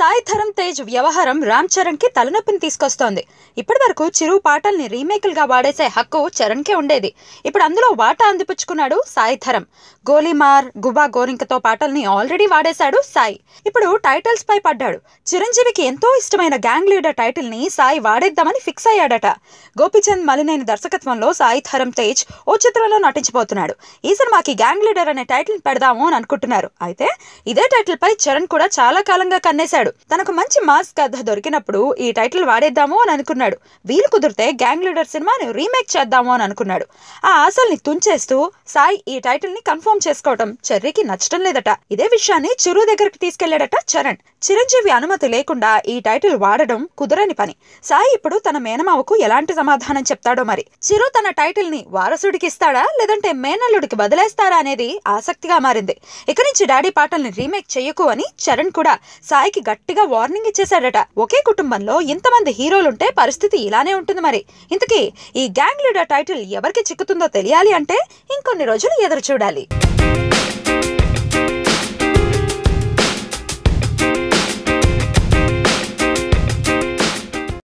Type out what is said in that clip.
సాయి ధరమ్ తేజ్ వ్యవహారం రామ్ చరణ్కి తలనొప్పిని తీసుకొస్తోంది ఇప్పటి వరకు చిరు పాటల్ని గా వాడేసే హక్కు చరణ్కే ఉండేది ఇప్పుడు అందులో వాటా అందిపుచ్చుకున్నాడు సాయి ధరమ్ గోలీమార్ గుబా గోరింకతో పాటల్ని ఆల్రెడీ వాడేశాడు సాయి ఇప్పుడు టైటిల్స్ పై పడ్డాడు చిరంజీవికి ఎంతో ఇష్టమైన గ్యాంగ్ లీడర్ టైటిల్ని సాయి వాడేద్దామని ఫిక్స్ అయ్యాడట గోపిచంద్ మలినేని దర్శకత్వంలో సాయి ధరమ్ తేజ్ ఓ చిత్రంలో నటించబోతున్నాడు ఈ సినిమాకి గ్యాంగ్ లీడర్ అనే టైటిల్ పెడదాము అని అనుకుంటున్నారు అయితే ఇదే టైటిల్ పై చరణ్ కూడా చాలా కాలంగా కన్నేశాడు అనుకున్నాడు తనకు మంచి మాస్ కథ దొరికినప్పుడు ఈ టైటిల్ వాడేద్దాము అని అనుకున్నాడు వీలు కుదిరితే గ్యాంగ్ లీడర్ సినిమాని రీమేక్ చేద్దాము అని అనుకున్నాడు ఆ ఆశల్ని తుంచేస్తూ సాయి ఈ టైటిల్ ని కన్ఫర్మ్ చేసుకోవటం చెర్రీకి నచ్చటం లేదట ఇదే విషయాన్ని చిరు దగ్గరికి తీసుకెళ్లాడట చరణ్ చిరంజీవి అనుమతి లేకుండా ఈ టైటిల్ వాడడం కుదరని పని సాయి ఇప్పుడు తన మేనమావకు ఎలాంటి సమాధానం చెప్తాడో మరి చిరు తన టైటిల్ ని వారసుడికి ఇస్తాడా లేదంటే మేనల్లుడికి వదిలేస్తారా అనేది ఆసక్తిగా మారింది ఇక నుంచి డాడీ పాటల్ని రీమేక్ చేయకు అని చరణ్ కూడా సాయికి గట్టి గట్టిగా వార్నింగ్ ఇచ్చేశాడట ఒకే కుటుంబంలో ఇంతమంది హీరోలుంటే పరిస్థితి ఇలానే ఉంటుంది మరి ఇంతకీ ఈ గ్యాంగ్ లీడర్ టైటిల్ ఎవరికి చిక్కుతుందో తెలియాలి అంటే ఇంకొన్ని రోజులు ఎదురు చూడాలి